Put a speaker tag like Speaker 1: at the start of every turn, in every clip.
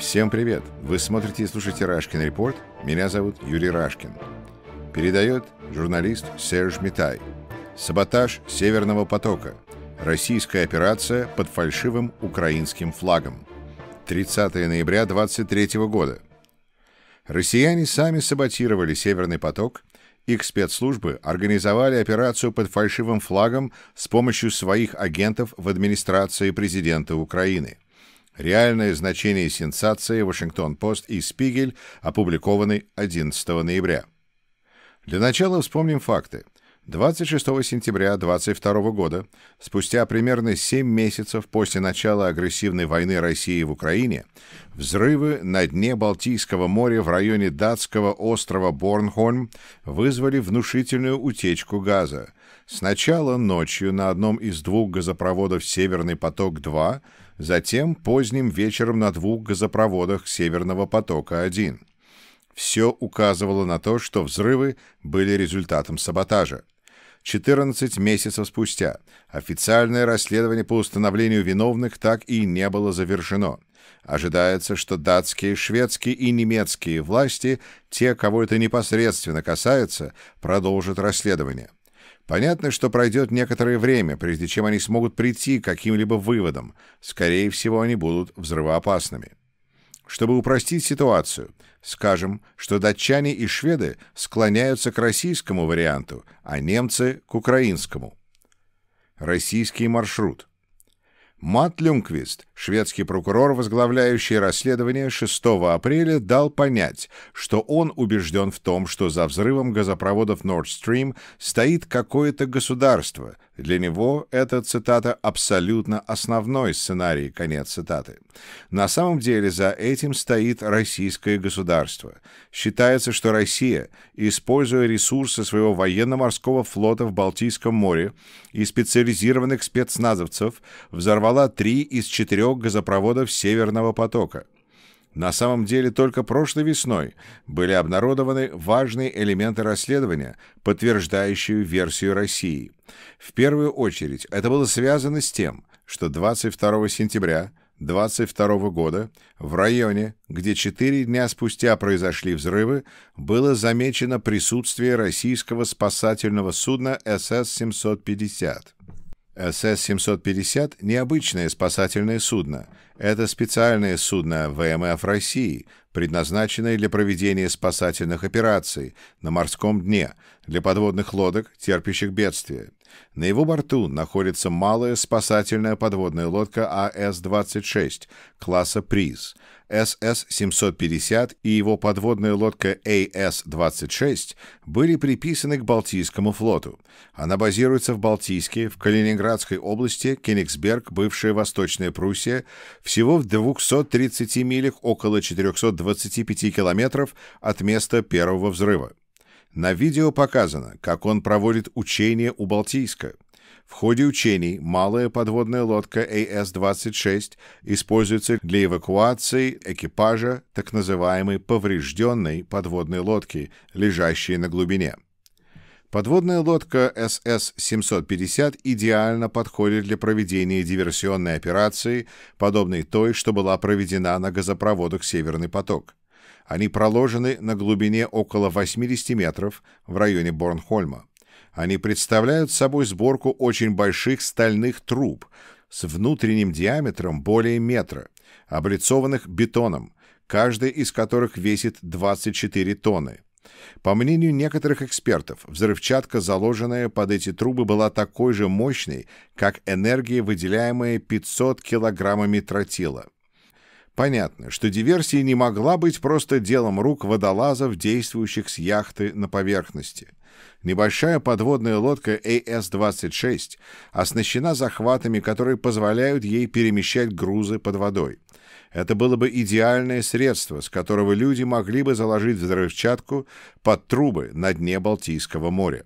Speaker 1: Всем привет! Вы смотрите и слушаете «Рашкин репорт». Меня зовут Юрий Рашкин. Передает журналист Серж Митай. Саботаж «Северного потока». Российская операция под фальшивым украинским флагом. 30 ноября 23 года. Россияне сами саботировали «Северный поток», их спецслужбы организовали операцию под фальшивым флагом с помощью своих агентов в администрации президента Украины – Реальное значение сенсации Вашингтон-Пост и Спигель, опубликованный 11 ноября. Для начала вспомним факты. 26 сентября 2022 года, спустя примерно 7 месяцев после начала агрессивной войны России в Украине, взрывы на дне Балтийского моря в районе датского острова Борнхольм вызвали внушительную утечку газа. Сначала ночью на одном из двух газопроводов «Северный поток-2» затем поздним вечером на двух газопроводах «Северного потока-1». Все указывало на то, что взрывы были результатом саботажа. 14 месяцев спустя официальное расследование по установлению виновных так и не было завершено. Ожидается, что датские, шведские и немецкие власти, те, кого это непосредственно касается, продолжат расследование. Понятно, что пройдет некоторое время, прежде чем они смогут прийти к каким-либо выводам. Скорее всего, они будут взрывоопасными. Чтобы упростить ситуацию, скажем, что датчане и шведы склоняются к российскому варианту, а немцы — к украинскому. Российский маршрут — Мат Люнквист, шведский прокурор, возглавляющий расследование 6 апреля, дал понять, что он убежден в том, что за взрывом газопроводов Nord Stream стоит какое-то государство. Для него эта цитата, «абсолютно основной сценарий», конец цитаты. На самом деле за этим стоит российское государство. Считается, что Россия, используя ресурсы своего военно-морского флота в Балтийском море и специализированных спецназовцев, взорвала оборвала три из четырех газопроводов «Северного потока». На самом деле только прошлой весной были обнародованы важные элементы расследования, подтверждающие версию России. В первую очередь это было связано с тем, что 22 сентября 22 года в районе, где четыре дня спустя произошли взрывы, было замечено присутствие российского спасательного судна СС-750. СС-750 – необычное спасательное судно. Это специальное судно ВМФ России, предназначенное для проведения спасательных операций на морском дне для подводных лодок, терпящих бедствия. На его борту находится малая спасательная подводная лодка АС-26 класса «Приз», СС-750 и его подводная лодка АС-26 были приписаны к Балтийскому флоту. Она базируется в Балтийске, в Калининградской области, Кенигсберг, бывшая Восточная Пруссия, всего в 230 милях около 425 километров от места первого взрыва. На видео показано, как он проводит учения у Балтийска. В ходе учений малая подводная лодка АС-26 используется для эвакуации экипажа так называемой поврежденной подводной лодки, лежащей на глубине. Подводная лодка СС-750 идеально подходит для проведения диверсионной операции, подобной той, что была проведена на газопроводах «Северный поток». Они проложены на глубине около 80 метров в районе Борнхольма. Они представляют собой сборку очень больших стальных труб с внутренним диаметром более метра, облицованных бетоном, каждый из которых весит 24 тонны. По мнению некоторых экспертов, взрывчатка, заложенная под эти трубы, была такой же мощной, как энергия, выделяемая 500 килограммами тротила. Понятно, что диверсия не могла быть просто делом рук водолазов, действующих с яхты на поверхности. Небольшая подводная лодка AS-26 а оснащена захватами, которые позволяют ей перемещать грузы под водой. Это было бы идеальное средство, с которого люди могли бы заложить взрывчатку под трубы на дне Балтийского моря.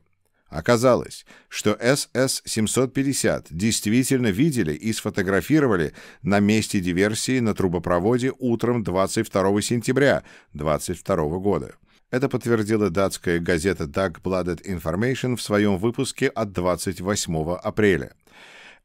Speaker 1: Оказалось, что СС-750 действительно видели и сфотографировали на месте диверсии на трубопроводе утром 22 сентября 22 года. Это подтвердила датская газета Dagbladet Information в своем выпуске от 28 апреля.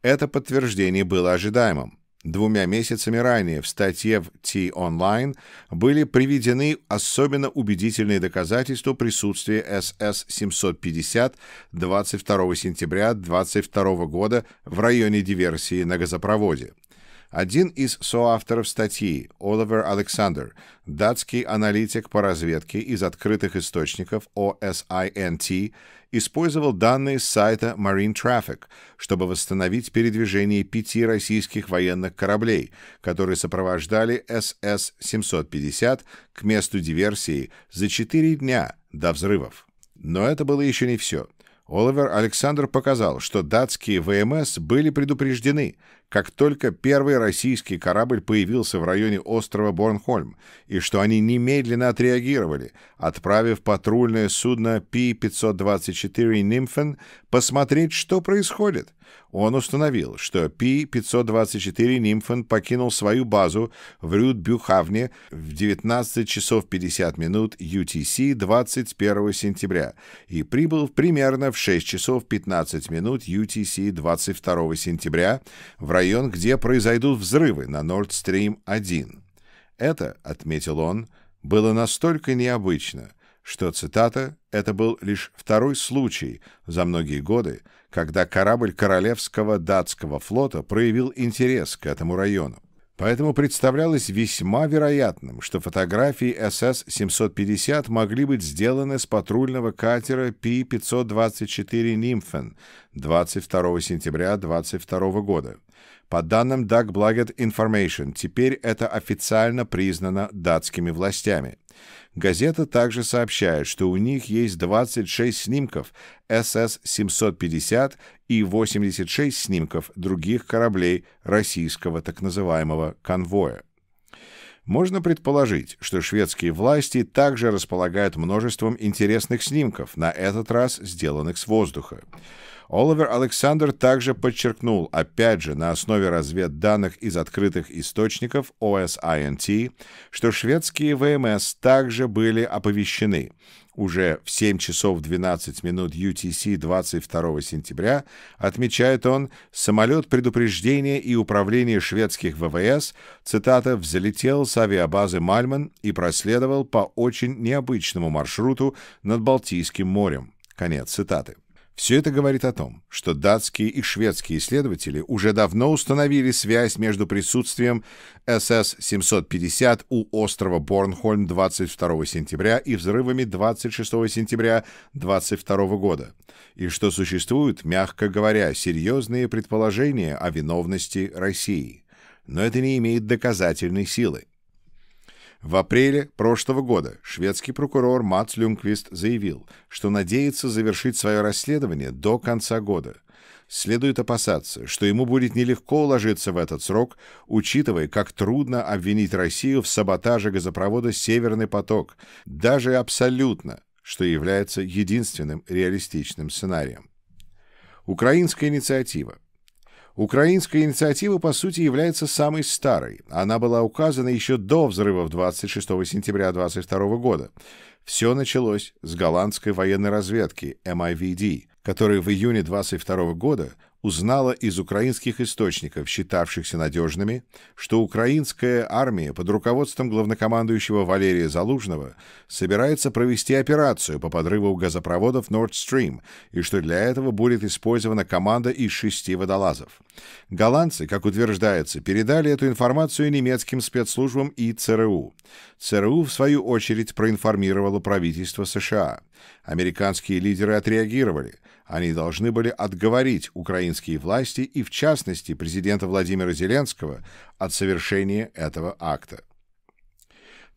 Speaker 1: Это подтверждение было ожидаемым. Двумя месяцами ранее в статье в T-Online были приведены особенно убедительные доказательства присутствия СС-750 22 сентября 22 года в районе диверсии на газопроводе. Один из соавторов статьи, Оливер Александр, датский аналитик по разведке из открытых источников OSINT, использовал данные с сайта Marine Traffic, чтобы восстановить передвижение пяти российских военных кораблей, которые сопровождали СС-750 к месту диверсии за четыре дня до взрывов. Но это было еще не все. Оливер Александр показал, что датские ВМС эм были предупреждены, как только первый российский корабль появился в районе острова Борнхольм, и что они немедленно отреагировали, отправив патрульное судно P-524 «Нимфен» посмотреть, что происходит. Он установил, что P-524 «Нимфен» покинул свою базу в Рюдбюхавне в 19 часов 50 минут UTC 21 сентября и прибыл примерно в 6 часов 15 минут UTC 22 сентября в районе район, где произойдут взрывы на Nord Stream 1. Это, отметил он, было настолько необычно, что, цитата, «это был лишь второй случай за многие годы, когда корабль Королевского датского флота проявил интерес к этому району. Поэтому представлялось весьма вероятным, что фотографии СС-750 могли быть сделаны с патрульного катера P-524 «Нимфен» 22 сентября 22 года. По данным Duck Blaget Information, теперь это официально признано датскими властями. Газета также сообщает, что у них есть 26 снимков СС-750 и 86 снимков других кораблей российского так называемого «конвоя». Можно предположить, что шведские власти также располагают множеством интересных снимков, на этот раз сделанных с воздуха. Оливер Александр также подчеркнул, опять же, на основе разведданных из открытых источников OSINT, что шведские ВМС эм также были оповещены. Уже в 7 часов 12 минут UTC 22 сентября, отмечает он, самолет предупреждения и управления шведских ВВС, цитата, «взлетел с авиабазы Мальман и проследовал по очень необычному маршруту над Балтийским морем». Конец цитаты. Все это говорит о том, что датские и шведские исследователи уже давно установили связь между присутствием СС-750 у острова Борнхольм 22 сентября и взрывами 26 сентября 22 года, и что существуют, мягко говоря, серьезные предположения о виновности России. Но это не имеет доказательной силы. В апреле прошлого года шведский прокурор Мац Люнквист заявил, что надеется завершить свое расследование до конца года. Следует опасаться, что ему будет нелегко уложиться в этот срок, учитывая, как трудно обвинить Россию в саботаже газопровода «Северный поток», даже абсолютно, что является единственным реалистичным сценарием. Украинская инициатива Украинская инициатива, по сути, является самой старой. Она была указана еще до взрывов 26 сентября 2022 года. Все началось с голландской военной разведки MIVD, которая в июне 2022 года узнала из украинских источников, считавшихся надежными, что украинская армия под руководством главнокомандующего Валерия Залужного собирается провести операцию по подрыву газопроводов Nord Stream и что для этого будет использована команда из шести водолазов. Голландцы, как утверждается, передали эту информацию немецким спецслужбам и ЦРУ. ЦРУ, в свою очередь, проинформировало правительство США. Американские лидеры отреагировали. Они должны были отговорить украинские власти и, в частности, президента Владимира Зеленского от совершения этого акта.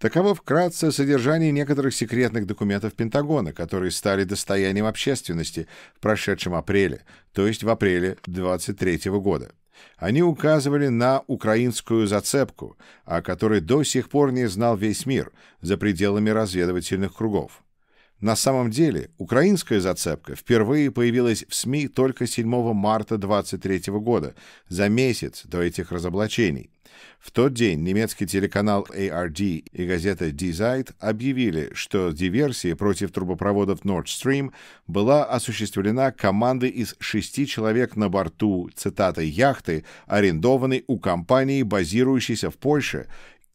Speaker 1: Таково вкратце содержание некоторых секретных документов Пентагона, которые стали достоянием общественности в прошедшем апреле, то есть в апреле 23 года. Они указывали на украинскую зацепку, о которой до сих пор не знал весь мир за пределами разведывательных кругов. На самом деле, украинская зацепка впервые появилась в СМИ только 7 марта 23 года, за месяц до этих разоблачений. В тот день немецкий телеканал ARD и газета Die Zeit объявили, что диверсия против трубопроводов Nord Stream была осуществлена командой из шести человек на борту, цитата, яхты, арендованной у компании, базирующейся в Польше,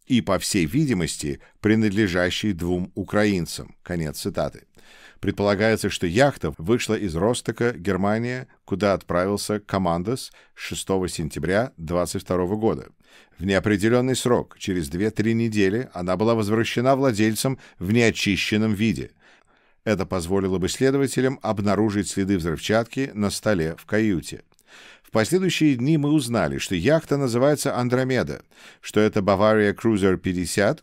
Speaker 1: и, по всей видимости, принадлежащий двум украинцам. Конец цитаты. Предполагается, что яхта вышла из Ростока, Германия, куда отправился Командос 6 сентября 22 года. В неопределенный срок, через 2-3 недели, она была возвращена владельцам в неочищенном виде. Это позволило бы следователям обнаружить следы взрывчатки на столе в каюте последующие дни мы узнали, что яхта называется «Андромеда», что это «Бавария Крузер 50»,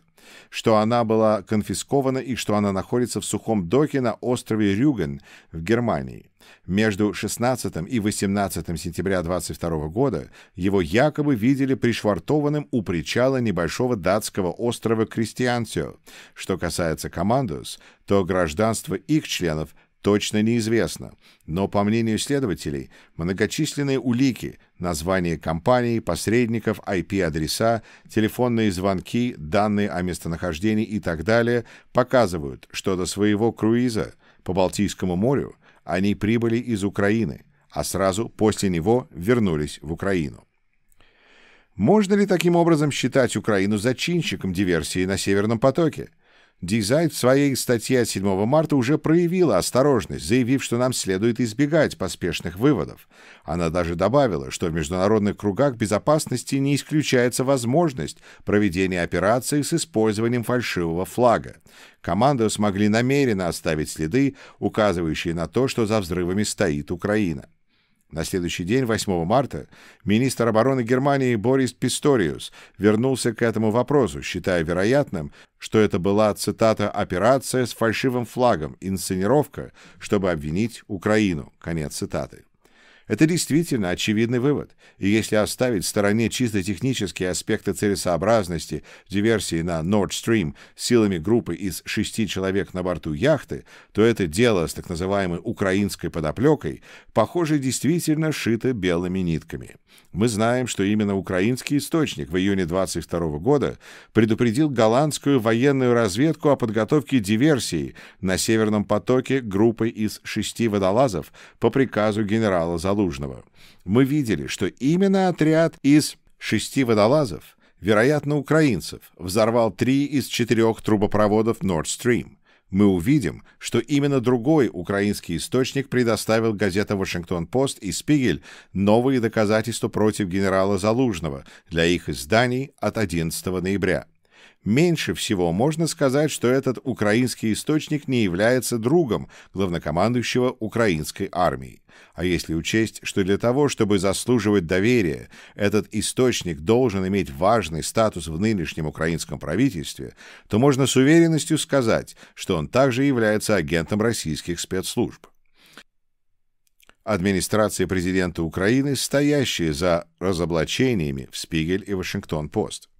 Speaker 1: что она была конфискована и что она находится в сухом доке на острове Рюген в Германии. Между 16 и 18 сентября 22 года его якобы видели пришвартованным у причала небольшого датского острова Кристиансио. Что касается командос, то гражданство их членов – точно неизвестно, но, по мнению следователей, многочисленные улики, названия компаний, посредников, IP-адреса, телефонные звонки, данные о местонахождении и так далее показывают, что до своего круиза по Балтийскому морю они прибыли из Украины, а сразу после него вернулись в Украину. Можно ли таким образом считать Украину зачинщиком диверсии на Северном потоке? Дизайт в своей статье от 7 марта уже проявила осторожность, заявив, что нам следует избегать поспешных выводов. Она даже добавила, что в международных кругах безопасности не исключается возможность проведения операции с использованием фальшивого флага. Команды смогли намеренно оставить следы, указывающие на то, что за взрывами стоит Украина. На следующий день, 8 марта, министр обороны Германии Борис Писториус вернулся к этому вопросу, считая вероятным, что это была, цитата, «операция с фальшивым флагом, инсценировка, чтобы обвинить Украину». Конец цитаты. Это действительно очевидный вывод, и если оставить в стороне чисто технические аспекты целесообразности диверсии на Nord Stream силами группы из шести человек на борту яхты, то это дело с так называемой украинской подоплекой, похоже, действительно шито белыми нитками. Мы знаем, что именно украинский источник в июне 22 -го года предупредил голландскую военную разведку о подготовке диверсии на Северном потоке группой из шести водолазов по приказу генерала Залу. Калужного. Мы видели, что именно отряд из шести водолазов, вероятно, украинцев, взорвал три из четырех трубопроводов Nord Stream. Мы увидим, что именно другой украинский источник предоставил газета «Вашингтон-Пост» и «Спигель» новые доказательства против генерала Залужного для их изданий от 11 ноября. Меньше всего можно сказать, что этот украинский источник не является другом главнокомандующего украинской армии. А если учесть, что для того, чтобы заслуживать доверия, этот источник должен иметь важный статус в нынешнем украинском правительстве, то можно с уверенностью сказать, что он также является агентом российских спецслужб администрации президента Украины, стоящие за разоблачениями в «Спигель» и «Вашингтон-Пост».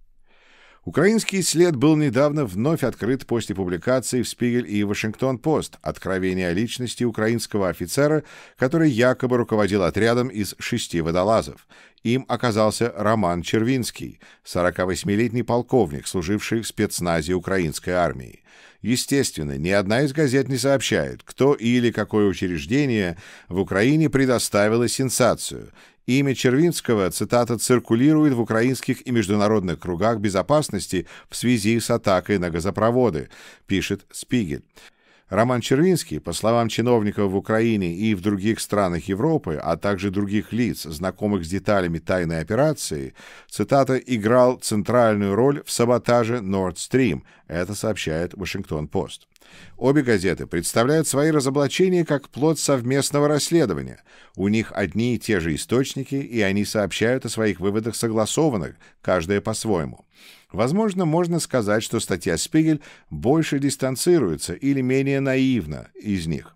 Speaker 1: Украинский след был недавно вновь открыт после публикации в «Спигель» и «Вашингтон-Пост» откровения о личности украинского офицера, который якобы руководил отрядом из шести водолазов. Им оказался Роман Червинский, 48-летний полковник, служивший в спецназе украинской армии. Естественно, ни одна из газет не сообщает, кто или какое учреждение в Украине предоставило сенсацию, Имя Червинского, цитата, циркулирует в украинских и международных кругах безопасности в связи с атакой на газопроводы, пишет Спигель. Роман Червинский, по словам чиновников в Украине и в других странах Европы, а также других лиц, знакомых с деталями тайной операции, цитата, «играл центральную роль в саботаже Nord Stream», это сообщает Вашингтон-Пост. Обе газеты представляют свои разоблачения как плод совместного расследования. У них одни и те же источники, и они сообщают о своих выводах согласованных, каждая по-своему. Возможно, можно сказать, что статья «Спигель» больше дистанцируется или менее наивна из них.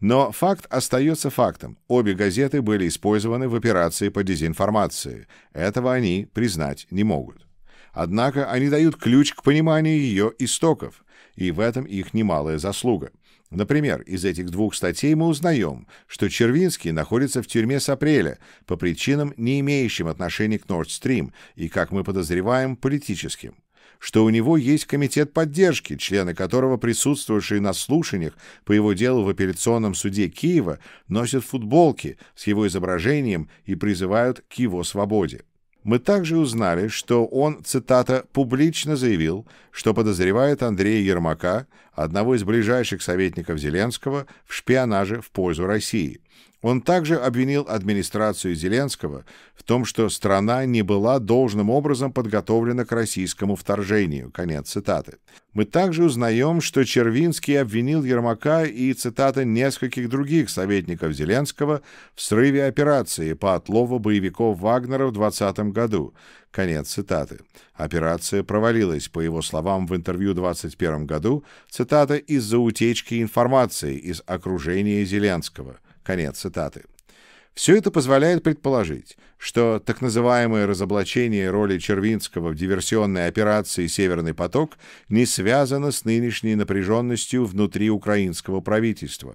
Speaker 1: Но факт остается фактом. Обе газеты были использованы в операции по дезинформации. Этого они признать не могут. Однако они дают ключ к пониманию ее истоков и в этом их немалая заслуга. Например, из этих двух статей мы узнаем, что Червинский находится в тюрьме с апреля по причинам, не имеющим отношения к Nord Stream и, как мы подозреваем, политическим что у него есть комитет поддержки, члены которого, присутствовавшие на слушаниях по его делу в апелляционном суде Киева, носят футболки с его изображением и призывают к его свободе. Мы также узнали, что он, цитата, «публично заявил, что подозревает Андрея Ермака, одного из ближайших советников Зеленского, в шпионаже в пользу России. Он также обвинил администрацию Зеленского в том, что страна не была должным образом подготовлена к российскому вторжению. Конец цитаты. Мы также узнаем, что Червинский обвинил Ермака и, цитата, нескольких других советников Зеленского в срыве операции по отлову боевиков Вагнера в 2020 году. Конец цитаты. Операция провалилась, по его словам, в интервью в 2021 году, цитата, из-за утечки информации из окружения Зеленского – Конец цитаты. Все это позволяет предположить, что так называемое разоблачение роли Червинского в диверсионной операции «Северный поток» не связано с нынешней напряженностью внутри украинского правительства.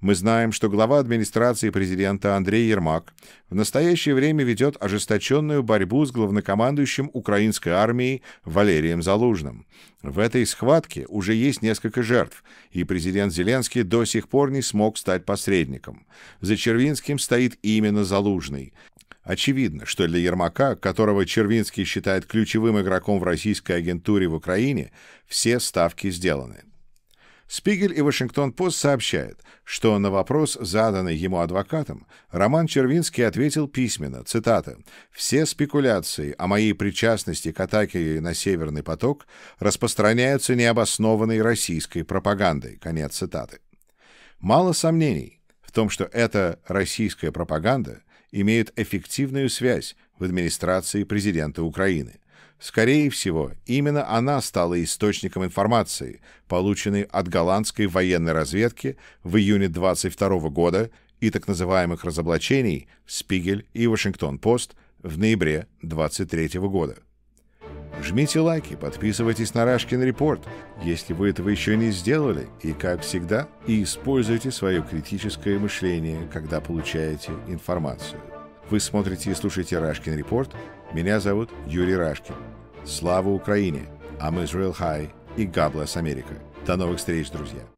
Speaker 1: Мы знаем, что глава администрации президента Андрей Ермак в настоящее время ведет ожесточенную борьбу с главнокомандующим украинской армией Валерием Залужным. В этой схватке уже есть несколько жертв, и президент Зеленский до сих пор не смог стать посредником. За Червинским стоит именно Залужный. Очевидно, что для Ермака, которого Червинский считает ключевым игроком в российской агентуре в Украине, все ставки сделаны. Спигель и Вашингтон-Пост сообщают, что на вопрос, заданный ему адвокатом, Роман Червинский ответил письменно, цитата, «Все спекуляции о моей причастности к атаке на Северный поток распространяются необоснованной российской пропагандой». Конец цитаты. Мало сомнений в том, что эта российская пропаганда имеют эффективную связь в администрации президента Украины. Скорее всего, именно она стала источником информации, полученной от голландской военной разведки в июне 22 года и так называемых разоблачений «Спигель» и «Вашингтон-Пост» в ноябре 23 года. Жмите лайки, подписывайтесь на Рашкин Репорт, если вы этого еще не сделали, и, как всегда, используйте свое критическое мышление, когда получаете информацию. Вы смотрите и слушаете Рашкин Репорт. Меня зовут Юрий Рашкин. Слава Украине! I'm Israel High и God bless America. До новых встреч, друзья!